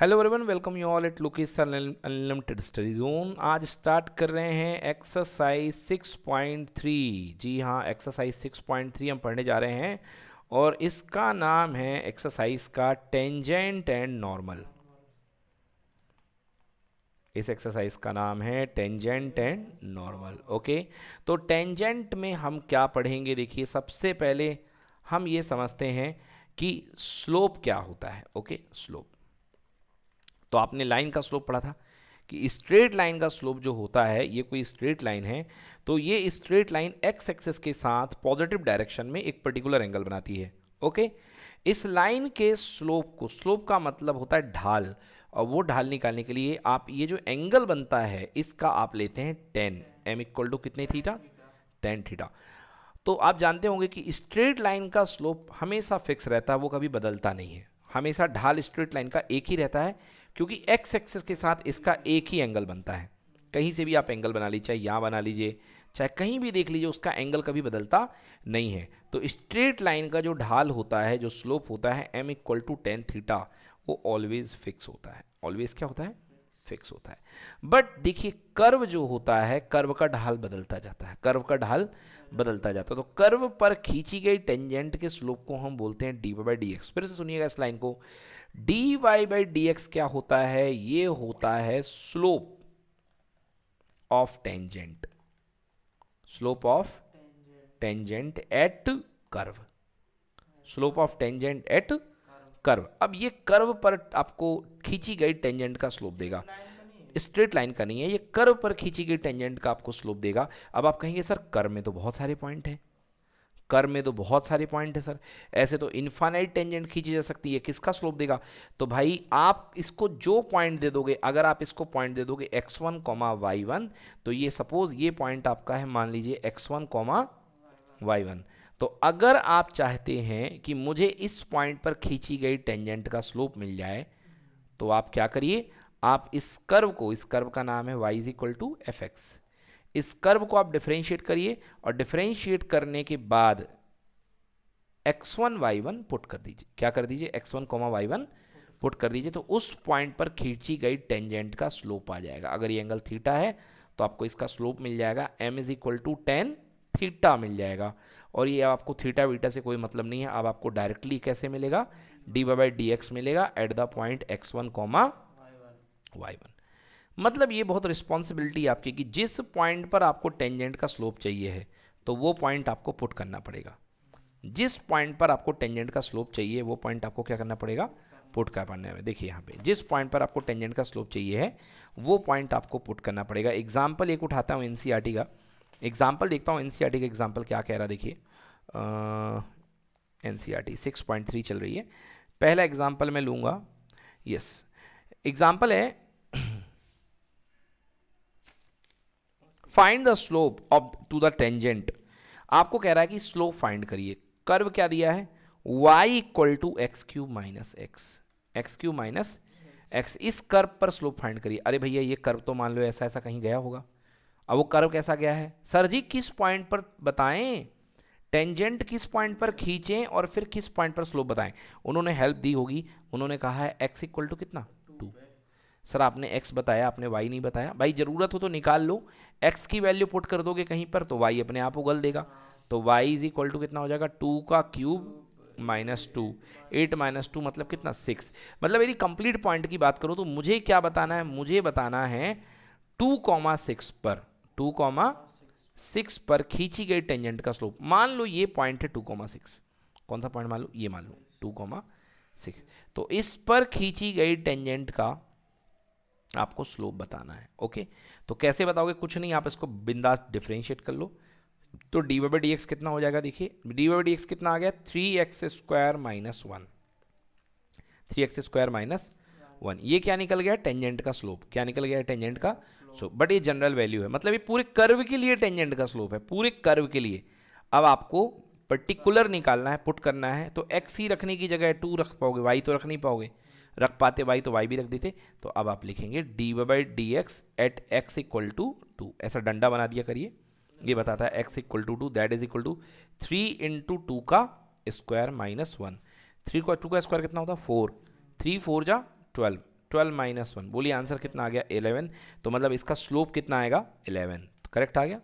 Hello everyone welcome you all at location unlimited study zone आज start कर रहे हैं एक्सरसाइज 6.3 जी हाँ एक्सरसाइज 6.3 हम पढ़ने जा रहे हैं और इसका नाम है एक्सरसाइज का टेंजेंट एंड नॉर्मल इस एक्सरसाइज का नाम है टेंजेंट एंड नॉर्मल ओके तो टेंजेंट में हम क्या पढ़ेंगे देखिए सबसे पहले हम ये समझते हैं कि स्लोप क्या होता है ओके स्लोप तो आपने लाइन का स्लोप पढ़ा था कि स्ट्रेट लाइन का स्लोप जो होता है ये कोई स्ट्रेट लाइन है तो ये स्ट्रेट लाइन एक्स एक्सेस के साथ पॉजिटिव डायरेक्शन में एक पर्टिकुलर एंगल बनाती है ओके इस लाइन के स्लोप को स्लोप का मतलब होता है ढाल और वो ढाल निकालने के लिए आप ये जो एंगल बनता है इसका आप लेते हैं टेन एम इक्वल टू कितने थीटा टेन थीटा तो आप जानते होंगे कि स्ट्रेट लाइन का स्लोप हमेशा फिक्स रहता है वो कभी बदलता नहीं है हमेशा ढाल स्ट्रेट लाइन का एक ही रहता है क्योंकि एक्स एक्सेस के साथ इसका एक ही एंगल बनता है कहीं से भी आप एंगल बना लीजिए चाहे यहाँ बना लीजिए चाहे कहीं भी देख लीजिए उसका एंगल कभी बदलता नहीं है तो स्ट्रेट लाइन का जो ढाल होता है जो स्लोप होता है m equal to tan theta वो ऑलवेज़ फिक्स होता है ऑलवेज़ क्या होता है फिक्स होता है बट देखिए कर्व जो होता है कर्व का ढाल बदलता जाता है कर्व का ढाल बदलता जाता है तो कर्व पर खींची गई टेंजेंट के स्लोप को हम बोलते हैं डी बाई डी फिर से सुनिएगा इस लाइन को d y by d x क्या होता है ये होता है slope of tangent slope of tangent at curve slope of tangent at curve अब ये कर्व पर आपको खींची गई टेंजेंट का स्लोप देगा स्ट्रेट लाइन का नहीं है ये कर्व पर खींची गई टेंजेंट का आपको स्लोप देगा अब आप कहेंगे सर कर्व में तो बहुत सारे पॉइंट हैं कर में तो बहुत सारे पॉइंट है सर ऐसे तो इन्फानाइट टेंजेंट खींची जा सकती है किसका स्लोप देगा तो भाई आप इसको जो पॉइंट दे दोगे अगर आप इसको पॉइंट दे दोगे x one comma y one तो ये सपोज ये पॉइंट आपका है मान लीजिए x one comma y one तो अगर आप चाहते हैं कि मुझे इस पॉइंट पर खींची गई टेंजेंट का स्लोप मिल जाए तो आप क्या करिए आप इस कर्व को इस कर्व का नाम है y is equal to f x इस कर्व को आप डिफ्रेंशिएट करिए और डिफ्रेंशिएट करने के बाद x1 y1 पुट कर दीजिए क्या कर दीजिए x1 कोमा वन पुट कर दीजिए तो उस पॉइंट पर खींची गई टेंजेंट का स्लोप आ जाएगा अगर ये एंगल थीटा है तो आपको इसका स्लोप मिल जाएगा m is equal to tan theta मिल जाएगा और ये आपको थीटा वीटा से कोई मतलब नहीं है अब आपको डायरेक्टली कैसे मिलेगा d y by d x मिलेगा at the point x one comma y one मतलब ये बहुत रिस्पॉन्सिबिलिटी आपकी कि जिस पॉइंट पर आपको टेंजेंट का स्लोप चाहिए है तो वो पॉइंट आपको पुट करना पड़ेगा जिस पॉइंट पर आपको टेंजेंट का स्लोप चाहिए वो पॉइंट आपको क्या करना पड़ेगा पुट कर पाने में देखिए यहाँ पे जिस पॉइंट पर आपको टेंजेंट का स्लोप चाहिए है वो पॉइंट आपको पुट करना पड़ेगा एग्जाम्पल एक उठाता हूँ एन e का एग्जाम्पल देखता हूँ एन का एग्जाम्पल क्या कह रहा देखिए N C R T six point three चल रही है पहला एग्जाम्पल मैं लूँगा यस एग्जाम्पल है find the slope of to the tangent आपको कह रहा है कि स्लोप फाइंड करिए कर्व क्या दिया है y equal to x cube minus x x cube minus x इस कर्व पर स्लोप फाइंड करिए अरे भैया ये कर्व तो मान लो ऐसा ऐसा कहीं गया होगा अब वो कर्व कैसा गया है सर जी किस पॉइंट पर बताएं टेंजेंट किस पॉइंट पर खींचें और फिर किस पॉइंट पर स्लोप बताएं उन्होंने हेल्प दी होगी उन्होंने कहा है एक्स इक्वल टू कितना टू सर आपने एक्स बताया आपने वाई नहीं बताया भाई ज़रूरत हो तो निकाल लो एक्स की वैल्यू पुट कर दोगे कहीं पर तो वाई अपने आप उगल देगा तो वाई इज इक्वल टू कितना हो जाएगा टू का cube minus two eight minus two मतलब कितना सिक्स मतलब यदि कंप्लीट पॉइंट की बात करूँ तो मुझे क्या बताना है मुझे बताना है टू कॉमा सिक्स पर टू कॉमा सिक्स पर खींची गई टेंजेंट का स्लोप मान लो ये पॉइंट है टू कॉमा सिक्स कौन सा पॉइंट मान लो ये मान लो टू कॉमा सिक्स तो इस पर खींची गई टेंजेंट का आपको स्लोप बताना है ओके तो कैसे बताओगे कुछ नहीं आप इसको बिंदास डिफ्रेंशिएट कर लो तो डी वाई डी एक्स कितना हो जाएगा देखिए डी वाई डी एक्स कितना आ गया three x square minus one three x square minus one ये क्या निकल गया टेंजेंट का स्लोप क्या निकल गया टेंजेंट का स्लोप बट ये जनरल वैल्यू है मतलब ये पूरे कर्व के लिए टेंजेंट का स्लोप है पूरे कर्व के लिए अब आपको पर्टिकुलर निकालना है पुट करना है तो एक्स ही रखने की जगह टू रख पाओगे वाई तो रख नहीं पाओगे रख पाते वाई तो वाई भी रख देते तो अब आप लिखेंगे d y by d x at x equal to two ऐसा डंडा बना दिया करिए ये बताता है x equal to two that is equal to three into two का स्क्वायर माइनस वन थ्री का टू का स्क्वायर कितना होता है फोर थ्री फोर जा ट्वेल्व ट्वेल्व माइनस वन बोलिए आंसर कितना आ गया इलेवन तो मतलब इसका स्लोप कितना आएगा एलेवन तो करेक्ट आ गया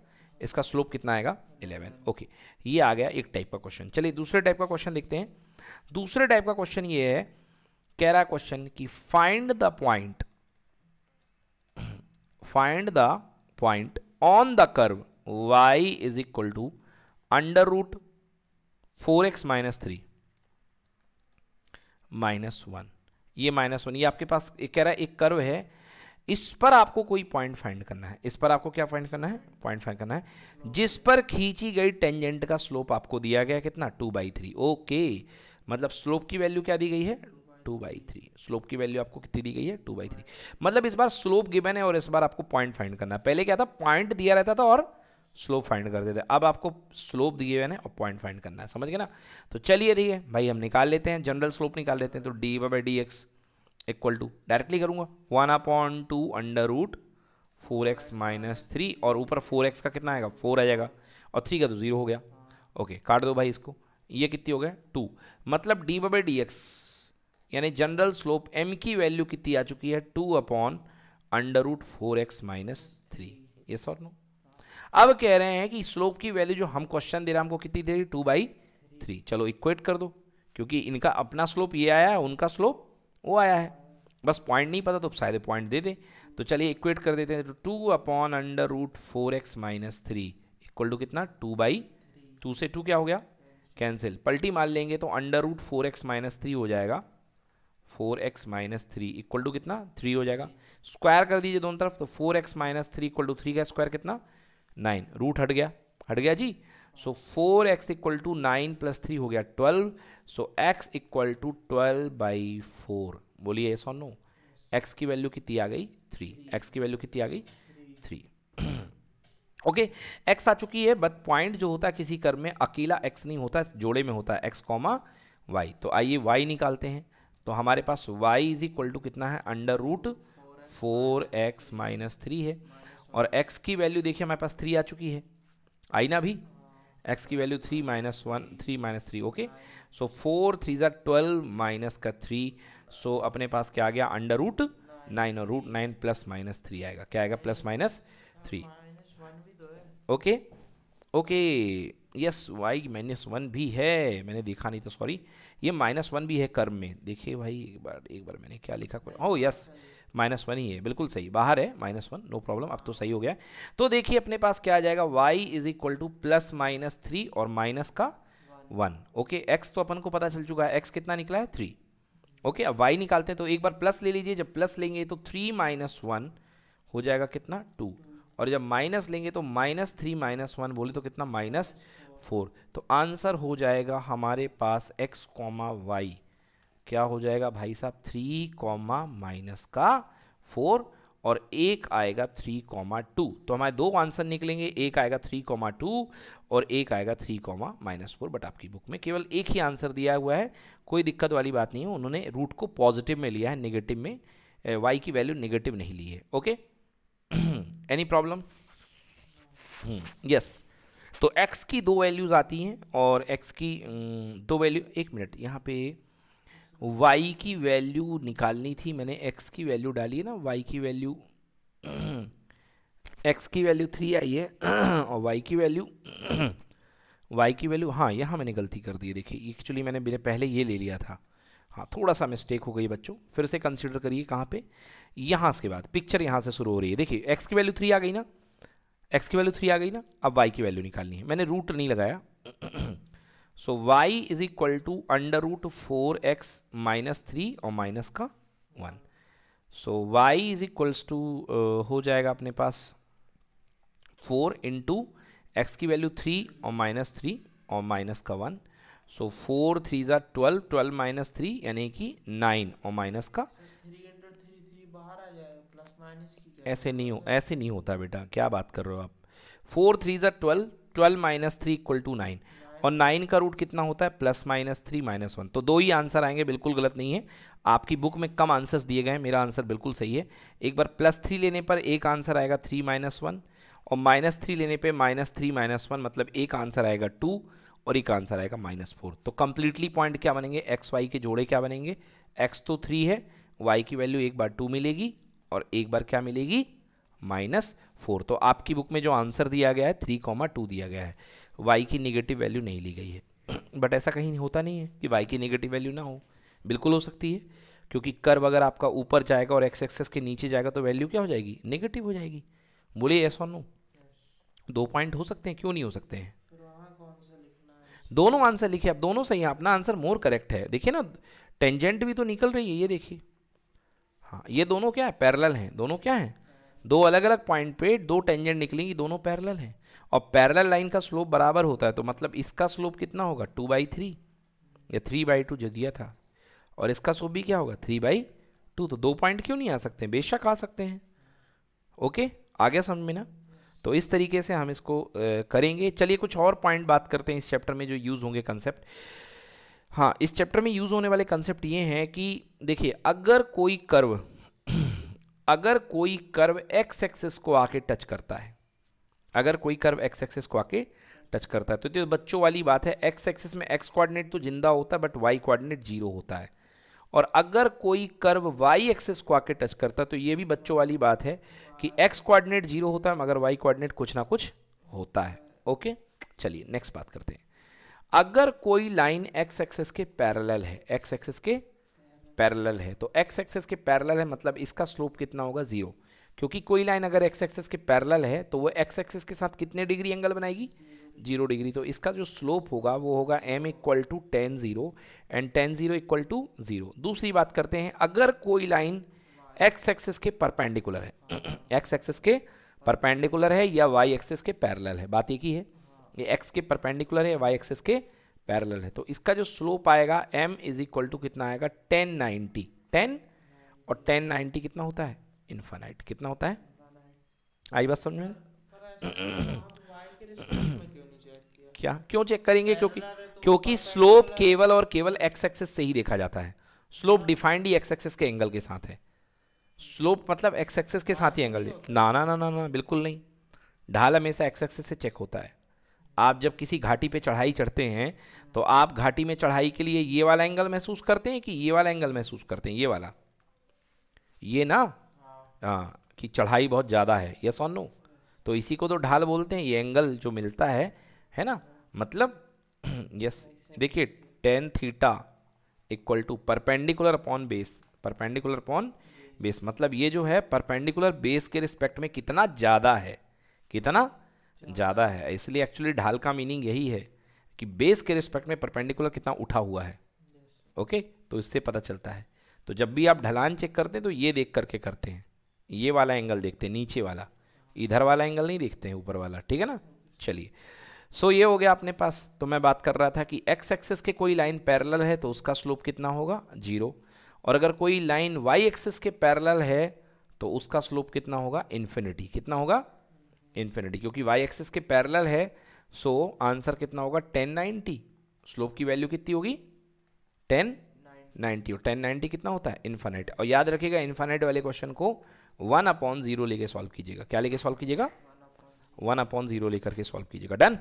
इसका स्लोप कितना आएगा इलेवन ओके ये आ गया एक टाइप का क्वेश्चन चलिए दूसरे टाइप का क्वेश्चन देखते हैं दूसरे टाइप का क्वेश्चन ये है कह रहा क्वेश्चन कि find the point find the point on the curve y is equal to under root four x minus three minus one ये माइनस वन ये आपके पास एक कह रहा है एक कर्व है इस पर आपको कोई पॉइंट फाइंड करना है इस पर आपको क्या फाइंड करना है पॉइंट फाइंड करना है जिस पर खींची गई टेंजेंट का स्लोप आपको दिया गया कितना टू बाई थ्री ओके मतलब स्लोप की वैल्यू क्या दी गई है टू बाई थ्री स्लोप की वैल्यू आपको कितनी दी गई है टू बाई थ्री मतलब इस बार स्लोप गिवन है और इस बार आपको पॉइंट फाइंड करना है पहले क्या था पॉइंट दिया रहता था और स्लोप फाइंड कर देते हैं अब आपको स्लोप दिए हुए ना और पॉइंट फाइंड करना है समझ गए ना तो चलिए देखिए भाई हम निकाल लेते हैं जनरल स्लोप निकाल लेते हैं तो d by d x equal to directly करूँगा one upon two under root four x minus three और ऊपर फोर एक्स का कितना आएगा फोर आ जाएगा और थ्री का तो ज़ीरो हो गया ओके काट दो भाई इसको ये कितनी हो गया टू मतलब डी बाई डी एक्स यानी जनरल स्लोप एम की वैल्यू कितनी आ चुकी है two upon under root four x minus three ये सर नो अब कह रहे हैं कि स्लोप की वैल्यू जो हम क्वेश्चन दे रहे हैं हमको कितनी दे रही टू बाई थ्री चलो इक्वेट कर दो क्योंकि इनका अपना स्लोप ये आया है उनका स्लोप वो आया है बस पॉइंट नहीं पता तो शायद पॉइंट दे दे तो चलिए इक्वेट कर देते हैं तो two upon under root four x minus three equal to कितना टू बाई टू से टू क्या हो गया कैंसिल पल्टी मार लेंगे तो under root four x minus three हो जाएगा four x minus three equal to कितना थ्री हो जाएगा स्क्वायर कर दीजिए दोनों तरफ तो four x minus three equal to three का स्क्वायर कितना नाइन रूट हट गया हट गया जी so four x equal to nine plus three हो गया twelve so x equal to twelve by four बोलिए यस नो एक्स की वैल्यू कितनी आ गई थ्री एक्स की वैल्यू कितनी आ गई थ्री ओके एक्स आ चुकी है बट पॉइंट जो होता है किसी कर्म में अकेला एक्स नहीं होता जोड़े में होता है एक्स कॉमा वाई तो आइए वाई निकालते हैं तो हमारे पास वाई इज इक्वल टू कितना है under root four x minus three है और x की वैल्यू देखिए हमारे पास थ्री आ चुकी है आई ना भी x की value three minus one three minus three okay so four three ज़ार ट्वेल्व माइनस का थ्री सो अपने पास क्या आ गया अंडर रूट नाइन और root nine plus minus three आएगा क्या आएगा plus minus three okay okay yes y minus one भी है मैंने देखा नहीं तो सॉरी ये माइनस वन भी है कर्म में देखिए भाई एक बार एक बार मैंने क्या लिखा oh oh, yes yes. Minus one ही है बिल्कुल सही बाहर है माइनस वन नो प्रॉब्लम अब तो सही हो गया तो देखिए अपने पास क्या आ जाएगा y is equal to plus minus three और माइनस का वन ओके एक्स तो अपन को पता चल चुका है एक्स कितना निकला है थ्री ओके okay, अब वाई निकालते हैं तो एक बार प्लस ले लीजिए जब प्लस लेंगे तो थ्री माइनस वन हो जाएगा कितना टू और जब माइनस लेंगे तो माइनस थ्री माइनस वन बोले तो कितना माइनस फोर तो आंसर हो जाएगा हमारे पास एक्स कॉमा वाई क्या हो जाएगा भाई साहब थ्री कॉमा माइनस का फोर और एक आएगा थ्री कॉमा टू तो हमारे दो आंसर निकलेंगे एक आएगा थ्री कॉमा टू और एक आएगा three comma minus four but आपकी बुक में केवल एक ही आंसर दिया हुआ है कोई दिक्कत वाली बात नहीं है उन्होंने रूट को पॉजिटिव में लिया है नेगेटिव में वाई की वैल्यू निगेटिव नहीं ली है ओके एनी प्रॉब्लम यस तो एक्स की दो वैल्यूज़ आती हैं और एक्स की दो वैल्यू एक मिनट यहाँ पे वाई की वैल्यू निकालनी थी मैंने एक्स की वैल्यू डाली है ना वाई की वैल्यू एक्स की वैल्यू थ्री आई है और वाई की वैल्यू वाई की वैल्यू हाँ यहाँ मैंने गलती कर दी है देखिए एक्चुअली मैंने मेरे पहले ये ले लिया था हाँ थोड़ा सा मिस्टेक हो गई बच्चों फिर से कंसिडर करिए कहाँ पर यहाँ के बाद पिक्चर यहाँ से शुरू हो रही है देखिए एक्स की वैल्यू थ्री आ गई ना एक्स की वैल्यू थ्री आ गई ना अब वाई की वैल्यू निकालनी है मैंने रूट नहीं लगाया so y is equal to under root four x minus three और माइनस का one so y is equals to हो जाएगा अपने पास फोर इंटू एक्स की वैल्यू थ्री और माइनस थ्री और माइनस का वन सो फोर थ्री जार ट्वेल्व ट्वेल्व माइनस थ्री यानी कि नाइन और माइनस का ऐसे नहीं हो ऐसे नहीं होता बेटा क्या बात कर रहे हो आप फोर थ्री जार twelve twelve minus three equal to nine और नाइन का रूट कितना होता है plus minus three minus one तो दो ही आंसर आएंगे बिल्कुल गलत नहीं है आपकी बुक में कम आंसर्स दिए गए हैं मेरा आंसर बिल्कुल सही है एक बार प्लस थ्री लेने पर एक आंसर आएगा थ्री माइनस वन और माइनस थ्री लेने पर माइनस थ्री माइनस वन मतलब एक आंसर आएगा टू और एक आंसर आएगा माइनस फोर तो कंप्लीटली पॉइंट क्या बनेंगे एक्स वाई के जोड़े क्या बनेंगे एक्स तो थ्री है वाई की वैल्यू एक बार टू मिलेगी और एक बार क्या मिलेगी माइनस फोर तो आपकी बुक में जो आंसर दिया गया है थ्री कॉमा टू दिया गया है वाई की निगेटिव वैल्यू नहीं ली गई है बट ऐसा कहीं होता नहीं है कि वाई की निगेटिव वैल्यू ना हो बिल्कुल हो सकती है क्योंकि कर्व अगर आपका ऊपर जाएगा और एक्स एक्सेस के नीचे जाएगा तो वैल्यू क्या हो जाएगी नेगेटिव हो जाएगी बोलिए ऐसा नो दो पॉइंट हो सकते हैं क्यों नहीं हो सकते हैं दोनों आंसर लिखे आप दोनों सही हैं अपना आंसर मोर करेक्ट है देखिए ना टेंजेंट भी तो निकल रही है ये देखिए हाँ ये दोनों क्या है पैरेलल हैं दोनों क्या हैं दो अलग अलग पॉइंट पे दो टेंजेंट निकलेंगी दोनों पैरेलल हैं और पैरेलल लाइन का स्लोप बराबर होता है तो मतलब इसका स्लोप कितना होगा टू बाई थ्री या थ्री बाई टू जो दिया था और इसका स्लोप भी क्या होगा थ्री बाई टू तो दो पॉइंट क्यों नहीं आ सकते बेशक आ सकते हैं ओके आ गया समझ में ना तो इस तरीके से हम इसको करेंगे चलिए कुछ और पॉइंट बात करते हैं इस चैप्टर में जो यूज़ होंगे कंसेप्ट हाँ इस चैप्टर में यूज़ होने वाले कंसेप्ट ये हैं कि देखिए अगर कोई कर्व अगर कोई कर्व एक्स एक्सेस को आके टच करता है अगर कोई कर्व एक्स एक्सेस को आके टच करता है तो देखो बच्चों वाली बात है एक्स एक्सेस में एक्स कोऑर्डिनेट तो जिंदा होता है बट वाई कोऑर्डिनेट जीरो होता है और अगर कोई कर्व वाई एक्सेस को आके टच करता है तो ये भी बच्चों वाली बात है कि एक्स कोऑर्डिनेट जीरो होता है मगर वाई कोऑर्डिनेट कुछ ना कुछ होता है ओके चलिए नेक्स्ट बात करते हैं अगर कोई लाइन एक्स एक्सेस के पैरेलल है एक्स एक्सेस के पैरेलल है तो एक्स एक्सेस के पैरेलल है मतलब इसका स्लोप कितना होगा ज़ीरो क्योंकि कोई लाइन अगर एक्स एक्सेस के पैरेलल है तो वो एक्स एक्सेस के साथ कितने डिग्री एंगल बनाएगी जीरो डिग्री तो इसका जो स्लोप होगा वो होगा m equal to tan zero and tan zero equal to zero दूसरी बात करते हैं अगर कोई लाइन एक्स एक्सेस के परपेंडिकुलर है एक्स एक्सेस के परपेंडिकुलर है या वाई एक्सेस के पैरेलल है बात एक ही है ये एक्स के परपेंडिकुलर है वाई एक्सेस के पैरेलल है तो इसका जो स्लोप आएगा m इज इक्वल टू कितना आएगा 1090 10 और 1090 कितना होता है इनफाइनाइट कितना होता है आई बात समझ में क्या क्यों चेक करेंगे क्योंकि क्योंकि स्लोप केवल और केवल एक्स एक्सेस से ही देखा जाता है स्लोप डिफाइंड ही एक्स एक्सेस के एंगल के साथ है स्लोप मतलब एक्स एक्सेस के साथ ही एंगल ना ना ना ना ना बिल्कुल नहीं ढाल हमेशा एक्स एक्सेस से चेक होता है आप जब किसी घाटी पे चढ़ाई चढ़ते हैं तो आप घाटी में चढ़ाई के लिए ये वाला एंगल महसूस करते हैं कि ये वाला एंगल महसूस करते हैं ये वाला ये ना हाँ कि चढ़ाई बहुत ज़्यादा है यस और नो तो इसी को तो ढाल बोलते हैं ये एंगल जो मिलता है है ना मतलब यस देखिए tan theta equal to perpendicular upon base perpendicular upon base मतलब ये जो है परपेंडिकुलर बेस के रिस्पेक्ट में कितना ज़्यादा है कितना अच्छा। ज़्यादा है इसलिए एक्चुअली ढाल का मीनिंग यही है कि बेस के रिस्पेक्ट में परपेंडिकुलर कितना उठा हुआ है ओके तो इससे पता चलता है तो जब भी आप ढलान चेक करते हैं तो ये देख करके करते हैं ये वाला एंगल देखते हैं नीचे वाला इधर वाला एंगल नहीं देखते हैं ऊपर वाला ठीक है ना चलिए सो ये हो गया अपने पास तो मैं बात कर रहा था कि एक्स एक्सेस के कोई लाइन पैरेलल है तो उसका स्लोप कितना होगा जीरो और अगर कोई लाइन वाई एक्सेस के पैरेलल है तो उसका स्लोप कितना होगा इन्फिनिटी कितना होगा इन्फिनिटी क्योंकि वाई एक्सेस के पैरेलल है सो आंसर कितना होगा टेन नाइन्टी स्लोप की वैल्यू कितनी होगी टेन नाइन्टी और टेन नाइन्टी कितना होता है इन्फानाइट और याद रखिएगा इन्फानाइट वाले क्वेश्चन को वन अपॉन जीरो लेके सॉल्व कीजिएगा क्या लेके सॉल्व कीजिएगा वन अपॉन जीरो लेकर के सॉल्व कीजिएगा डन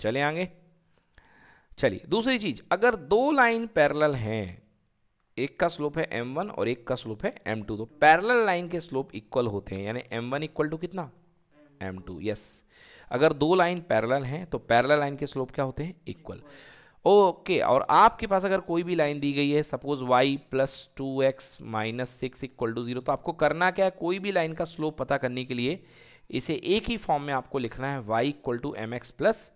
चले आगे चलिए दूसरी चीज अगर दो लाइन पैरेलल हैं एक का स्लोप है m1 और एक का स्लोप है m2 तो पैरेलल लाइन के स्लोप इक्वल होते हैं यानी m1 इक्वल टू कितना एम टू यस अगर दो लाइन पैरेलल हैं तो पैरेलल लाइन के स्लोप क्या होते हैं इक्वल ओके okay, और आपके पास अगर कोई भी लाइन दी गई है suppose y plus two x minus six equal to zero तो आपको करना क्या है कोई भी लाइन का स्लोप पता करने के लिए इसे एक ही फॉर्म में आपको लिखना है y equal to m x plus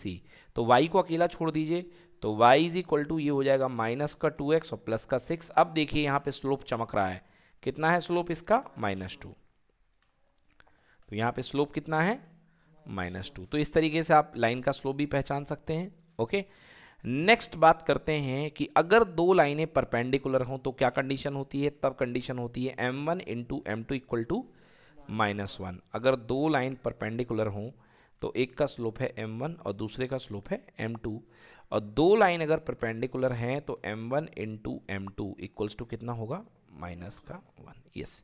c तो y को अकेला छोड़ दीजिए तो y इज इक्वल टू ये हो जाएगा माइनस का टू एक्स और प्लस का सिक्स अब देखिए यहाँ पे स्लोप चमक रहा है कितना है स्लोप इसका माइनस टू तो यहाँ पे स्लोप कितना है माइनस टू तो इस तरीके से आप लाइन का स्लोप भी पहचान सकते हैं ओके नेक्स्ट बात करते हैं कि अगर दो लाइनें परपेंडिकुलर हों तो क्या कंडीशन होती है तब कंडीशन होती है m one into m two equal to minus one अगर दो लाइन परपेंडिकुलर हों तो एक का स्लोप है एम वन और दूसरे का स्लोप है एम टू और दो लाइन अगर परपेंडिकुलर हैं तो m one into m two equals to कितना होगा माइनस का वन यस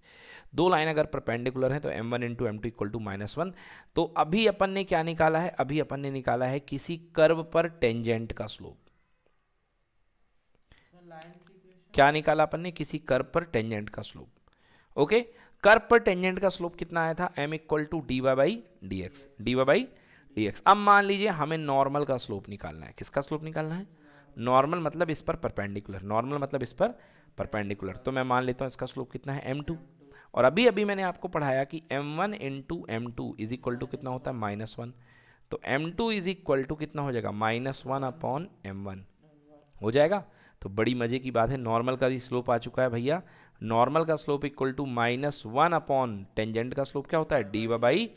दो लाइन अगर परपेंडिकुलर है तो m one into m two equal to minus one तो अभी अपन ने क्या निकाला है अभी अपन ने निकाला है किसी कर्व पर टेंजेंट का स्लोप क्या निकाला अपन ने किसी कर्व पर टेंजेंट का स्लोप ओके कर्व पर टेंजेंट का स्लोप कितना आया था m equal to d y by d x d y by d x अब मान लीजिए हमें नॉर्मल का स्लोप निकालना है किसका स्लोप निकालना है नॉर्मल मतलब इस पर परपेंडिकुलर नॉर्मल मतलब इस पर परपेंडिकुलर तो मैं मान लेता हूँ इसका स्लोप कितना है एम टू और अभी अभी मैंने आपको पढ़ाया कि m one into m two is equal to कितना होता है माइनस वन तो m two is equal to कितना हो जाएगा minus one upon m one हो जाएगा तो बड़ी मज़े की बात है नॉर्मल का भी स्लोप आ चुका है भैया नॉर्मल का slope equal to minus one upon tangent का स्लोप क्या होता है डी बाई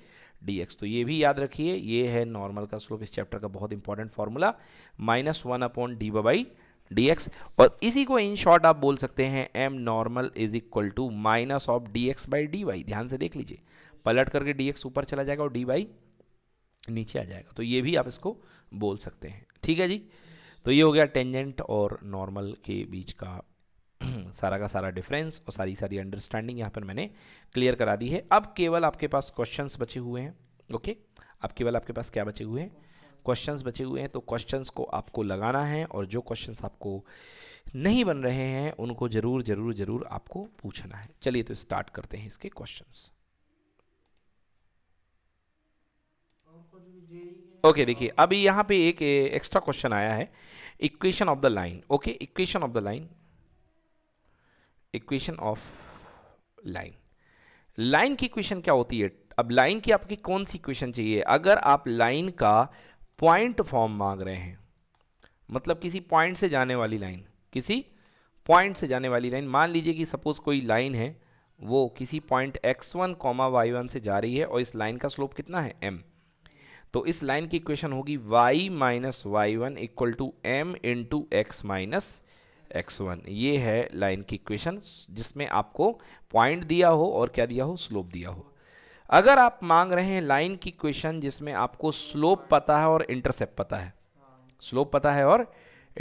डी एक्स तो ये भी याद रखिए ये है नॉर्मल का स्लोप इस चैप्टर का बहुत important formula minus one upon d by d x और इसी को इन शॉर्ट आप बोल सकते हैं m normal is equal to minus of d x by d y ध्यान से देख लीजिए पलट करके डी एक्स ऊपर चला जाएगा और डी वाई नीचे आ जाएगा तो ये भी आप इसको बोल सकते हैं ठीक है जी तो ये हो गया टेंजेंट और नॉर्मल के बीच का सारा का सारा डिफरेंस और सारी सारी अंडरस्टैंडिंग यहाँ पर मैंने क्लियर करा दी है अब केवल आपके पास क्वेश्चन बचे हुए हैं ओके अब केवल आपके पास क्या बचे हुए हैं क्वेश्चंस बचे हुए हैं तो क्वेश्चंस को आपको लगाना है और जो क्वेश्चंस आपको नहीं बन रहे हैं उनको ज़रूर ज़रूर ज़रूर आपको पूछना है चलिए तो स्टार्ट करते हैं इसके क्वेश्चंस ओके okay, देखिए अभी यहाँ पे एक एक्स्ट्रा क्वेश्चन आया है equation of the line okay equation of the line equation of line line की इक्वेशन क्या होती है अब लाइन की आपकी कौन सी इक्वेशन चाहिए अगर आप लाइन का पॉइंट फॉर्म मांग रहे हैं मतलब किसी पॉइंट से जाने वाली लाइन किसी पॉइंट से जाने वाली लाइन मान लीजिए कि सपोज कोई लाइन है वो किसी point x one comma y one से जा रही है और इस लाइन का स्लोप कितना है एम तो इस लाइन की इक्वेशन होगी y minus y one equal to m into x minus x one ये है लाइन की इक्वेशन जिसमें आपको पॉइंट दिया हो और क्या दिया हो स्लोप दिया हो अगर आप मांग रहे हैं लाइन की इक्वेशन जिसमें आपको स्लोप पता है और इंटरसेप्ट पता है स्लोप पता है और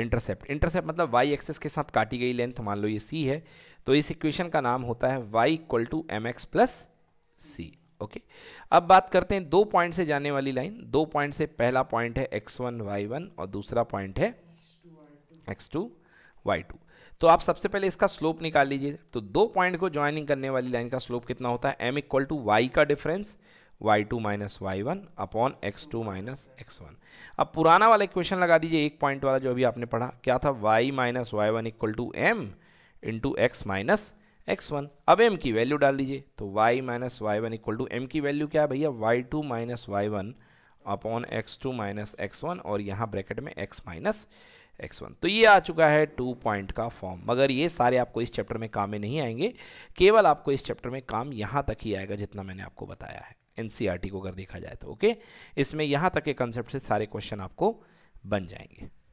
इंटरसेप्ट इंटरसेप्ट मतलब वाई एक्सेस के साथ काटी गई लेंथ मान लो ये सी है तो इस इक्वेशन का नाम होता है y equal to m x plus c okay अब बात करते हैं दो पॉइंट से जाने वाली लाइन दो पॉइंट से पहला पॉइंट है एक्स वन वाई वन और दूसरा पॉइंट है एक्स टू वाई टू तो आप सबसे पहले इसका स्लोप निकाल लीजिए तो दो पॉइंट को ज्वाइनिंग करने वाली लाइन का स्लोप कितना होता है एम इक्वल टू वाई का difference y two minus y one upon x two minus x one अब पुराना वाला इक्वेशन लगा दीजिए एक पॉइंट वाला जो अभी आपने पढ़ा क्या था y minus y one equal to m into x minus x one अब एम की वैल्यू डाल दीजिए तो y minus y one equal to m की वैल्यू क्या है भैया y two minus y one upon x two minus x one और यहाँ ब्रैकेट में एक्स माइनस एक्स वन तो ये आ चुका है टू पॉइंट का फॉर्म मगर ये सारे आपको इस चैप्टर में काम में नहीं आएंगे केवल आपको इस चैप्टर में काम यहाँ तक ही आएगा जितना मैंने आपको बताया है एन e को अगर देखा जाए तो ओके इसमें यहाँ तक के कंसेप्ट से सारे क्वेश्चन आपको बन जाएंगे